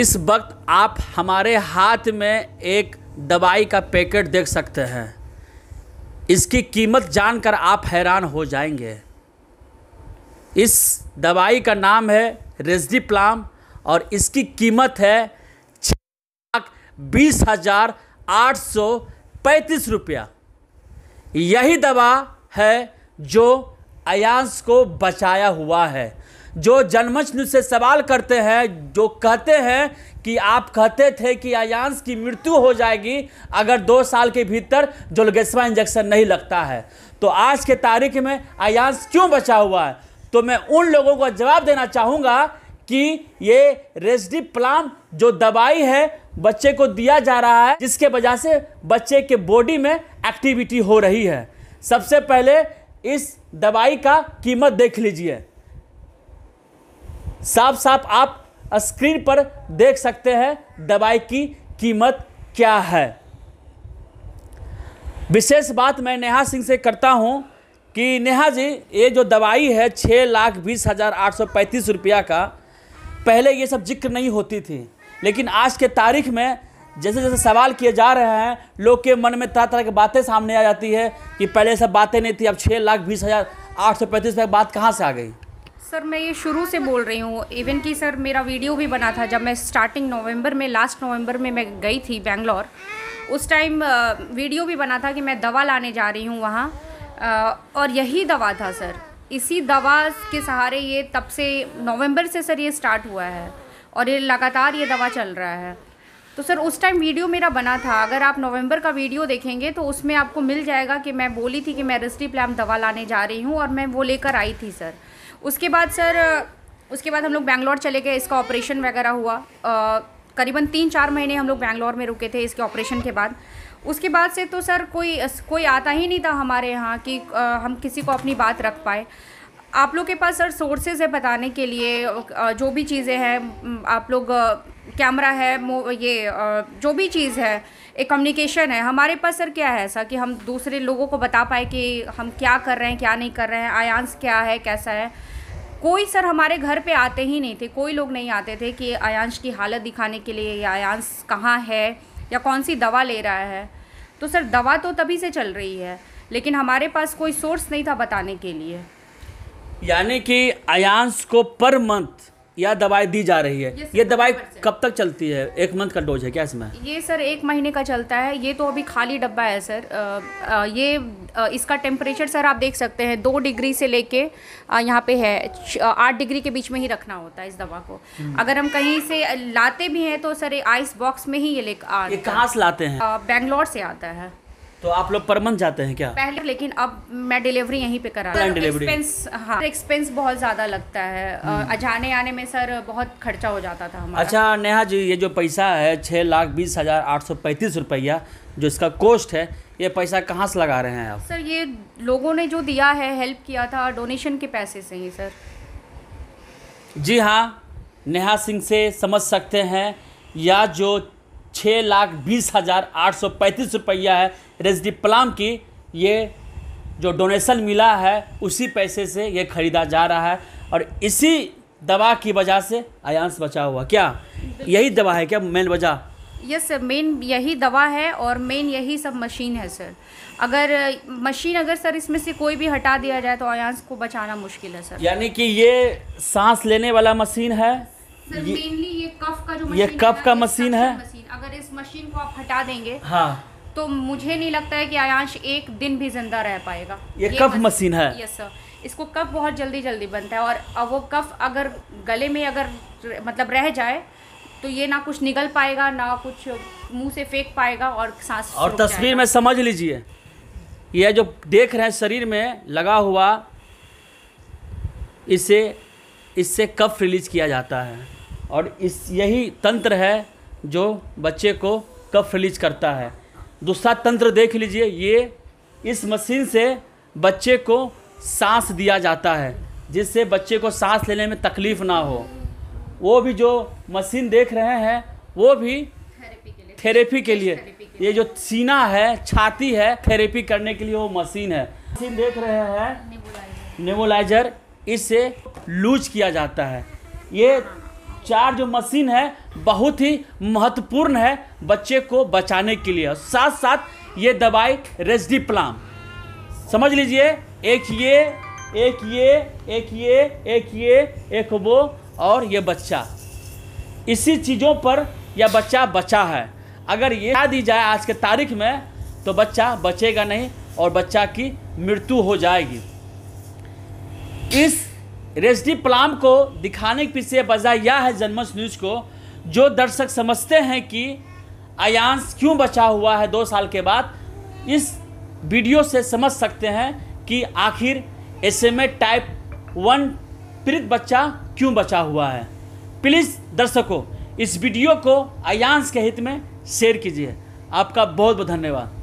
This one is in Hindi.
इस वक्त आप हमारे हाथ में एक दवाई का पैकेट देख सकते हैं इसकी कीमत जानकर आप हैरान हो जाएंगे इस दवाई का नाम है प्लाम और इसकी कीमत है छ लाख बीस हज़ार आठ सौ पैंतीस रुपया यही दवा है जो अयांस को बचाया हुआ है जो जनमंच न्यूज से सवाल करते हैं जो कहते हैं कि आप कहते थे कि आयांश की मृत्यु हो जाएगी अगर दो साल के भीतर जोलगेसवा इंजेक्शन नहीं लगता है तो आज के तारीख में आयांश क्यों बचा हुआ है तो मैं उन लोगों को जवाब देना चाहूँगा कि ये रेजडी प्लान जो दवाई है बच्चे को दिया जा रहा है जिसके वजह से बच्चे के बॉडी में एक्टिविटी हो रही है सबसे पहले इस दवाई का कीमत देख लीजिए साफ साफ आप स्क्रीन पर देख सकते हैं दवाई की कीमत क्या है विशेष बात मैं नेहा सिंह से करता हूं कि नेहा जी ये जो दवाई है छः लाख बीस हज़ार आठ सौ पैंतीस रुपया का पहले ये सब जिक्र नहीं होती थी लेकिन आज के तारीख में जैसे जैसे सवाल किए जा रहे हैं लोग के मन में तरह तरह की बातें सामने आ जाती है कि पहले सब बातें नहीं थी अब छः लाख बीस हज़ार आठ सौ पैंतीस रुपये बात कहाँ से आ गई सर मैं ये शुरू से बोल रही हूँ इवन कि सर मेरा वीडियो भी बना था जब मैं स्टार्टिंग नवंबर में लास्ट नवंबर में मैं गई थी बेंगलोर उस टाइम वीडियो भी बना था कि मैं दवा लाने जा रही हूँ वहाँ और यही दवा था सर इसी दवा के सहारे ये तब से नवंबर से सर ये स्टार्ट हुआ है और ये लगातार ये दवा चल रहा है तो सर उस टाइम वीडियो मेरा बना था अगर आप नवंबर का वीडियो देखेंगे तो उसमें आपको मिल जाएगा कि मैं बोली थी कि मैं रिस्टी प्लैम दवा लाने जा रही हूँ और मैं वो लेकर आई थी सर उसके बाद सर उसके बाद हम लोग बैंगलोर चले गए इसका ऑपरेशन वगैरह हुआ करीबन तीन चार महीने हम लोग बैंगलोर में रुके थे इसके ऑपरेशन के बाद उसके बाद से तो सर कोई कोई आता ही नहीं था हमारे यहाँ कि आ, हम किसी को अपनी बात रख पाए आप लोग के पास सर सोर्सेज है बताने के लिए जो भी चीज़ें हैं आप लोग कैमरा है ये जो भी चीज़ है एक कम्युनिकेशन है हमारे पास सर क्या है ऐसा कि हम दूसरे लोगों को बता पाए कि हम क्या कर रहे हैं क्या नहीं कर रहे हैं आयांस क्या है कैसा है कोई सर हमारे घर पे आते ही नहीं थे कोई लोग नहीं आते थे कि आयांश की हालत दिखाने के लिए या आयांश कहाँ है या कौन सी दवा ले रहा है तो सर दवा तो तभी से चल रही है लेकिन हमारे पास कोई सोर्स नहीं था बताने के लिए यानी कि अयांश को पर मंथ यह दवाई दी जा रही है ये दवाई कब तक चलती है एक मंथ का डोज है क्या इसमें ये सर एक महीने का चलता है ये तो अभी खाली डब्बा है सर आ, आ, ये आ, इसका टेम्परेचर सर आप देख सकते हैं दो डिग्री से लेके यहाँ पे है आठ डिग्री के बीच में ही रखना होता है इस दवा को हम्म। अगर हम कहीं से लाते भी हैं तो सर आइस बॉक्स में ही ये ले कहाँ से लाते हैं बेंगलोर से आता है तो आप लोग पर मंथ जाते हैं क्या पहले लेकिन अब मैं डिलीवरी यहीं पे करा रहा एक्सपेंस हाँ एक्सपेंस बहुत ज़्यादा लगता है हम्म। जाने आने में सर बहुत खर्चा हो जाता था हमारा अच्छा नेहा जी ये जो पैसा है छः लाख बीस हज़ार आठ सौ पैंतीस रुपया जो इसका कॉस्ट है ये पैसा कहाँ से लगा रहे हैं आप सर ये लोगों ने जो दिया है हेल्प किया था डोनेशन के पैसे से ही सर जी हाँ नेहा सिंह से समझ सकते हैं या जो छः लाख बीस हज़ार आठ सौ पैंतीस रुपया है रेजडी प्लाम की ये जो डोनेशन मिला है उसी पैसे से ये ख़रीदा जा रहा है और इसी दवा की वजह से अयांश बचा हुआ क्या यही दवा है क्या मेन वजह यस सर मेन यही दवा है और मेन यही सब मशीन है सर अगर मशीन अगर सर इसमें से कोई भी हटा दिया जाए तो अयांश को बचाना मुश्किल है सर यानी कि ये सांस लेने वाला मशीन है सर मेनली ये कफ का जो मशीन ये कफ का मशीन है मशीन अगर इस मशीन को आप हटा देंगे हाँ तो मुझे नहीं लगता है कि आयांश एक दिन भी जिंदा रह पाएगा ये, ये कफ मशीन है यस सर इसको कफ बहुत जल्दी जल्दी बनता है और वो कफ अगर गले में अगर मतलब रह जाए तो ये ना कुछ निकल पाएगा ना कुछ मुंह से फेंक पाएगा और सांस और तस्वीर में समझ लीजिए यह जो देख रहे हैं शरीर में लगा हुआ इसे इससे कफ रिलीज किया जाता है और इस यही तंत्र है जो बच्चे को कफ रिलीज करता है दूसरा तंत्र देख लीजिए ये इस मशीन से बच्चे को सांस दिया जाता है जिससे बच्चे को सांस लेने में तकलीफ़ ना हो वो भी जो मशीन देख रहे हैं वो भी थेरेपी के लिए ये जो सीना है छाती है थेरेपी करने के लिए वो मशीन है मशीन देख रहे हैं नेबुलाइजर इससे लूज किया जाता है ये हाँ। चार जो मशीन है बहुत ही महत्वपूर्ण है बच्चे को बचाने के लिए साथ साथ ये दवाई रेजडी प्लाम समझ लीजिए एक ये एक ये एक ये एक ये एक वो और ये बच्चा इसी चीज़ों पर यह बच्चा बचा है अगर ये दी जाए आज के तारीख में तो बच्चा बचेगा नहीं और बच्चा की मृत्यु हो जाएगी इस रेसडी प्लाम को दिखाने के पीछे वजह यह है जनमंच न्यूज़ को जो दर्शक समझते हैं कि अयांश क्यों बचा हुआ है दो साल के बाद इस वीडियो से समझ सकते हैं कि आखिर S M A type one पीड़ित बच्चा क्यों बचा हुआ है प्लीज़ दर्शकों इस वीडियो को अयांश के हित में शेयर कीजिए आपका बहुत बहुत धन्यवाद